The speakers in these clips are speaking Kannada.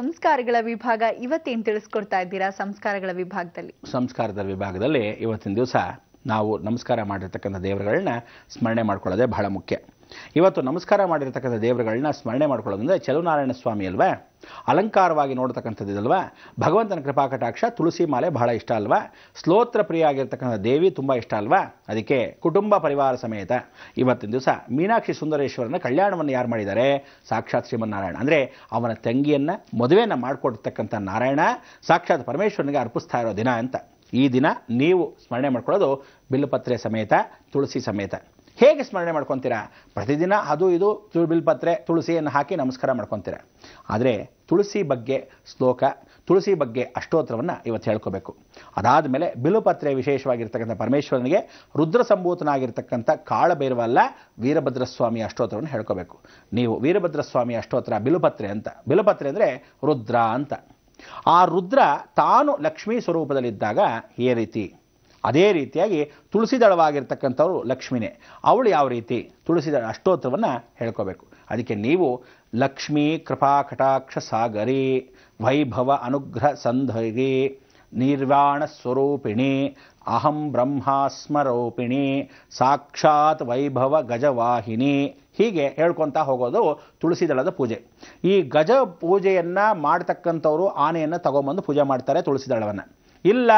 ಸಂಸ್ಕಾರಗಳ ವಿಭಾಗ ಇವತ್ತೇನು ತಿಳಿಸ್ಕೊಡ್ತಾ ಇದ್ದೀರಾ ಸಂಸ್ಕಾರಗಳ ವಿಭಾಗದಲ್ಲಿ ಸಂಸ್ಕಾರದ ವಿಭಾಗದಲ್ಲಿ ಇವತ್ತಿನ ದಿವಸ ನಾವು ನಮಸ್ಕಾರ ಮಾಡಿರ್ತಕ್ಕಂಥ ದೇವರುಗಳನ್ನ ಸ್ಮರಣೆ ಮಾಡ್ಕೊಳ್ಳೋದೇ ಬಹಳ ಮುಖ್ಯ ಇವತ್ತು ನಮಸ್ಕಾರ ಮಾಡಿರ್ತಕ್ಕಂಥ ದೇವರುಗಳನ್ನ ಸ್ಮರಣೆ ಮಾಡ್ಕೊಳ್ಳೋದಂದರೆ ಚಲುನಾರಾಯಣ ಸ್ವಾಮಿ ಅಲ್ವಾ ಅಲಂಕಾರವಾಗಿ ಇದಲ್ವಾ ಭಗವಂತನ ಕೃಪಾಕಟಾಕ್ಷ ತುಳಸಿ ಮಾಲೆ ಬಹಳ ಇಷ್ಟ ಅಲ್ವಾ ಸ್ಲೋತ್ರ ಪ್ರಿಯ ಆಗಿರ್ತಕ್ಕಂಥ ದೇವಿ ತುಂಬ ಇಷ್ಟ ಅಲ್ವಾ ಅದಕ್ಕೆ ಕುಟುಂಬ ಪರಿವಾರ ಸಮೇತ ಇವತ್ತಿನ ದಿವಸ ಮೀನಾಕ್ಷಿ ಸುಂದರೇಶ್ವರನ ಕಲ್ಯಾಣವನ್ನು ಯಾರು ಮಾಡಿದ್ದಾರೆ ಸಾಕ್ಷಾತ್ ಶ್ರೀಮನ್ನಾರಾಯಣ ಅಂದರೆ ಅವನ ತಂಗಿಯನ್ನು ಮದುವೆಯನ್ನು ಮಾಡಿಕೊಡ್ತಕ್ಕಂಥ ನಾರಾಯಣ ಸಾಕ್ಷಾತ್ ಪರಮೇಶ್ವರನಿಗೆ ಅರ್ಪಿಸ್ತಾ ಇರೋ ದಿನ ಅಂತ ಈ ದಿನ ನೀವು ಸ್ಮರಣೆ ಮಾಡ್ಕೊಳ್ಳೋದು ಬಿಲ್ಲುಪತ್ರೆ ಸಮೇತ ತುಳಸಿ ಸಮೇತ ಹೇಗೆ ಸ್ಮರಣೆ ಮಾಡ್ಕೊತೀರಾ ಪ್ರತಿದಿನ ಅದು ಇದು ತುಳು ಬಿಲ್ಪತ್ರೆ ತುಳಸಿಯನ್ನು ಹಾಕಿ ನಮಸ್ಕಾರ ಮಾಡ್ಕೊತೀರ ಆದರೆ ತುಳಸಿ ಬಗ್ಗೆ ಶ್ಲೋಕ ತುಳಸಿ ಬಗ್ಗೆ ಅಷ್ಟೋತ್ತರವನ್ನು ಇವತ್ತು ಹೇಳ್ಕೋಬೇಕು ಅದಾದ ಮೇಲೆ ಬಿಲುಪತ್ರೆ ವಿಶೇಷವಾಗಿರ್ತಕ್ಕಂಥ ಪರಮೇಶ್ವರನಿಗೆ ರುದ್ರ ಸಂಭೂತನಾಗಿರ್ತಕ್ಕಂಥ ಕಾಳಭೈರವ ಅಲ್ಲ ವೀರಭದ್ರಸ್ವಾಮಿ ಅಷ್ಟೋತ್ತರವನ್ನು ಹೇಳ್ಕೋಬೇಕು ನೀವು ವೀರಭದ್ರಸ್ವಾಮಿ ಅಷ್ಟೋತ್ತರ ಬಿಲುಪತ್ರೆ ಅಂತ ಬಿಲುಪತ್ರೆ ಅಂದರೆ ರುದ್ರ ಅಂತ ಆ ರುದ್ರ ತಾನು ಲಕ್ಷ್ಮೀ ಸ್ವರೂಪದಲ್ಲಿದ್ದಾಗ ಈ ರೀತಿ ಅದೇ ರೀತಿಯಾಗಿ ತುಳಸಿದಳವಾಗಿರ್ತಕ್ಕಂಥವ್ರು ಲಕ್ಷ್ಮಿನೇ ಅವಳು ಯಾವ ರೀತಿ ತುಳಸಿದಳ ಅಷ್ಟೋತ್ತರವನ್ನು ಹೇಳ್ಕೋಬೇಕು ಅದಕ್ಕೆ ನೀವು ಲಕ್ಷ್ಮೀ ಕೃಪಾ ಕಟಾಕ್ಷ ಸಾಗರಿ ವೈಭವ ಅನುಗ್ರಹ ಸಂಧರಿ ನಿರ್ವಾಣ ಸ್ವರೂಪಿಣಿ ಅಹಂ ಬ್ರಹ್ಮಾಸ್ಮರೂಪಿಣಿ ಸಾಕ್ಷಾತ್ ವೈಭವ ಗಜವಾಹಿನಿ ಹೀಗೆ ಹೇಳ್ಕೊತಾ ಹೋಗೋದು ತುಳಸಿದಳದ ಪೂಜೆ ಈ ಗಜ ಪೂಜೆಯನ್ನು ಮಾಡ್ತಕ್ಕಂಥವರು ಆನೆಯನ್ನು ತಗೊಂಬಂದು ಪೂಜೆ ಮಾಡ್ತಾರೆ ತುಳಸಿದಳವನ್ನು ಇಲ್ಲ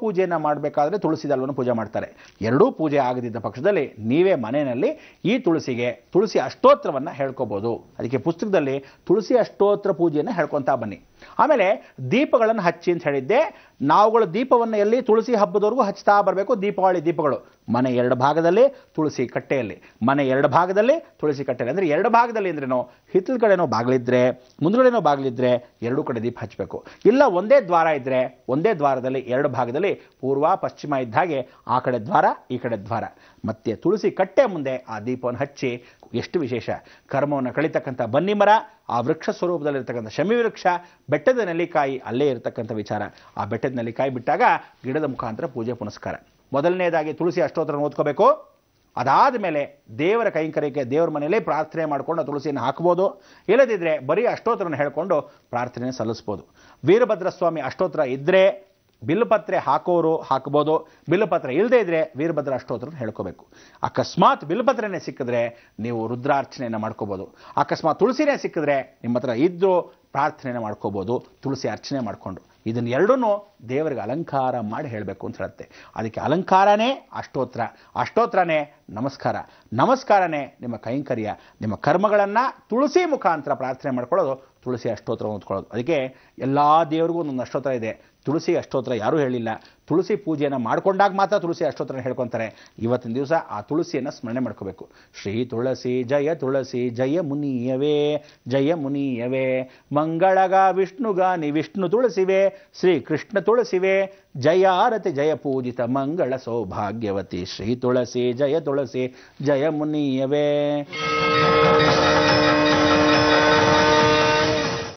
ಪೂಜೆಯನ್ನು ಮಾಡಬೇಕಾದ್ರೆ ತುಳಸಿ ದಳವನ್ನು ಪೂಜೆ ಮಾಡ್ತಾರೆ ಎರಡೂ ಪೂಜೆ ಆಗದಿದ್ದ ಪಕ್ಷದಲ್ಲಿ ನೀವೇ ಮನೆಯಲ್ಲಿ ಈ ತುಳಸಿಗೆ ತುಳಸಿ ಅಷ್ಟೋತ್ರವನ್ನು ಹೇಳ್ಕೋಬೋದು ಅದಕ್ಕೆ ಪುಸ್ತಕದಲ್ಲಿ ತುಳಸಿ ಅಷ್ಟೋತ್ರ ಪೂಜೆಯನ್ನು ಹೇಳ್ಕೊತಾ ಬನ್ನಿ ಆಮೇಲೆ ದೀಪಗಳನ್ನು ಹಚ್ಚಿ ಅಂತ ಹೇಳಿದ್ದೆ ನಾವುಗಳು ದೀಪವನ್ನು ಎಲ್ಲಿ ತುಳಸಿ ಹಬ್ಬದವರೆಗೂ ಹಚ್ತಾ ಬರಬೇಕು ದೀಪಾವಳಿ ದೀಪಗಳು ಮನೆ ಎರಡು ಭಾಗದಲ್ಲಿ ತುಳಸಿ ಕಟ್ಟೆಯಲ್ಲಿ ಮನೆ ಎರಡು ಭಾಗದಲ್ಲಿ ತುಳಸಿ ಕಟ್ಟೆಯಲ್ಲಿ ಅಂದರೆ ಎರಡು ಭಾಗದಲ್ಲಿ ಅಂದ್ರೇನೋ ಹಿತ್ತಲ ಕಡೆನೋ ಬಾಗಿಲಿದ್ದರೆ ಮುಂದುಗಡೆನೋ ಬಾಗಿಲಿದ್ದರೆ ಎರಡೂ ಕಡೆ ದೀಪ ಹಚ್ಚಬೇಕು ಇಲ್ಲ ಒಂದೇ ದ್ವಾರ ಇದ್ದರೆ ಒಂದೇ ದ್ವಾರದಲ್ಲಿ ಎರಡು ಭಾಗದಲ್ಲಿ ಪೂರ್ವ ಪಶ್ಚಿಮ ಇದ್ದ ಹಾಗೆ ಆ ಕಡೆ ದ್ವಾರ ಈ ಕಡೆ ದ್ವಾರ ಮತ್ತೆ ತುಳಸಿ ಕಟ್ಟೆ ಮುಂದೆ ಆ ದೀಪವನ್ನು ಹಚ್ಚಿ ಎಷ್ಟು ವಿಶೇಷ ಕರ್ಮವನ್ನು ಕಳಿತಕ್ಕಂಥ ಬನ್ನಿ ಮರ ಆ ವೃಕ್ಷ ಸ್ವರೂಪದಲ್ಲಿರ್ತಕ್ಕಂಥ ಶಮಿ ವೃಕ್ಷ ಬೆಟ್ಟದ ನೆಲ್ಲಿಕಾಯಿ ಅಲ್ಲೇ ಇರತಕ್ಕಂಥ ವಿಚಾರ ಆ ಬೆಟ್ಟದ ನೆಲ್ಲಿಕಾಯಿ ಬಿಟ್ಟಾಗ ಗಿಡದ ಮುಖಾಂತರ ಪೂಜೆ ಪುನಸ್ಕಾರ ಮೊದಲನೇದಾಗಿ ತುಳಸಿ ಅಷ್ಟೋತ್ತರ ಓದ್ಕೋಬೇಕು ಅದಾದ ಮೇಲೆ ದೇವರ ಕೈಂಕರ್ಯಕ್ಕೆ ದೇವರ ಮನೆಯಲ್ಲೇ ಪ್ರಾರ್ಥನೆ ಮಾಡಿಕೊಂಡು ತುಳಸಿಯನ್ನು ಹಾಕ್ಬೋದು ಇಲ್ಲದಿದ್ದರೆ ಬರೀ ಅಷ್ಟೋತ್ತರನ ಹೇಳಿಕೊಂಡು ಪ್ರಾರ್ಥನೆ ಸಲ್ಲಿಸ್ಬೋದು ವೀರಭದ್ರಸ್ವಾಮಿ ಅಷ್ಟೋತ್ತರ ಇದ್ದರೆ ಬಿಲ್ಪತ್ರೆ ಹಾಕೋರು ಹಾಕ್ಬೋದು ಬಿಲ್ಪತ್ರ ಇಲ್ಲದೇ ಇದ್ದರೆ ವೀರಭದ್ರ ಅಷ್ಟೋತ್ರ ಹೇಳ್ಕೋಬೇಕು ಅಕಸ್ಮಾತ್ ಬಿಲ್ಲುಪತ್ರೆನೇ ಸಿಕ್ಕಿದ್ರೆ ನೀವು ರುದ್ರಾರ್ಚನೆಯನ್ನು ಮಾಡ್ಕೋಬೋದು ಅಕಸ್ಮಾತ್ ತುಳಸಿನೇ ಸಿಕ್ಕಿದ್ರೆ ನಿಮ್ಮ ಹತ್ರ ಇದ್ದರೂ ಪ್ರಾರ್ಥನೆಯನ್ನು ಮಾಡ್ಕೋಬೋದು ತುಳಸಿ ಅರ್ಚನೆ ಮಾಡಿಕೊಂಡು ಇದನ್ನು ಎರಡೂ ದೇವರಿಗೆ ಅಲಂಕಾರ ಮಾಡಿ ಹೇಳಬೇಕು ಅಂತ ಹೇಳುತ್ತೆ ಅದಕ್ಕೆ ಅಲಂಕಾರನೇ ಅಷ್ಟೋತ್ರ ಅಷ್ಟೋತ್ರನೇ ನಮಸ್ಕಾರ ನಮಸ್ಕಾರನೇ ನಿಮ್ಮ ಕೈಂಕರ್ಯ ನಿಮ್ಮ ಕರ್ಮಗಳನ್ನು ತುಳಸಿ ಮುಖಾಂತರ ಪ್ರಾರ್ಥನೆ ಮಾಡ್ಕೊಳ್ಳೋದು ತುಳಸಿ ಅಷ್ಟೋತ್ತರ ಹೊಂದ್ಕೊಳ್ಳೋದು ಅದಕ್ಕೆ ಎಲ್ಲ ದೇವರಿಗೂ ಒಂದೊಂದು ಅಷ್ಟೋತ್ರ ಇದೆ ತುಳಸಿ ಅಷ್ಟೋತ್ರ ಯಾರೂ ಹೇಳಿಲ್ಲ ತುಳಸಿ ಪೂಜೆಯನ್ನು ಮಾಡಿಕೊಂಡಾಗ ಮಾತ್ರ ತುಳಸಿ ಅಷ್ಟೋತ್ತರ ಹೇಳ್ಕೊತಾರೆ ಇವತ್ತಿನ ದಿವಸ ಆ ತುಳಸಿಯನ್ನು ಸ್ಮರಣೆ ಮಾಡ್ಕೋಬೇಕು ಶ್ರೀ ತುಳಸಿ ಜಯ ತುಳಸಿ ಜಯ ಮುನಿಯವೇ ಜಯ ಮುನಿಯವೇ ಮಂಗಳಗ ವಿಷ್ಣುಗಾನಿ ವಿಷ್ಣು ತುಳಸಿವೆ ಶ್ರೀ ಕೃಷ್ಣ ತುಳಸಿವೆ ಜಯಾರತಿ ಜಯ ಪೂಜಿತ ಮಂಗಳ ಸೌಭಾಗ್ಯವತಿ ಶ್ರೀ ತುಳಸಿ ಜಯ ತುಳಸಿ ಜಯ ಮುನಿಯವೇ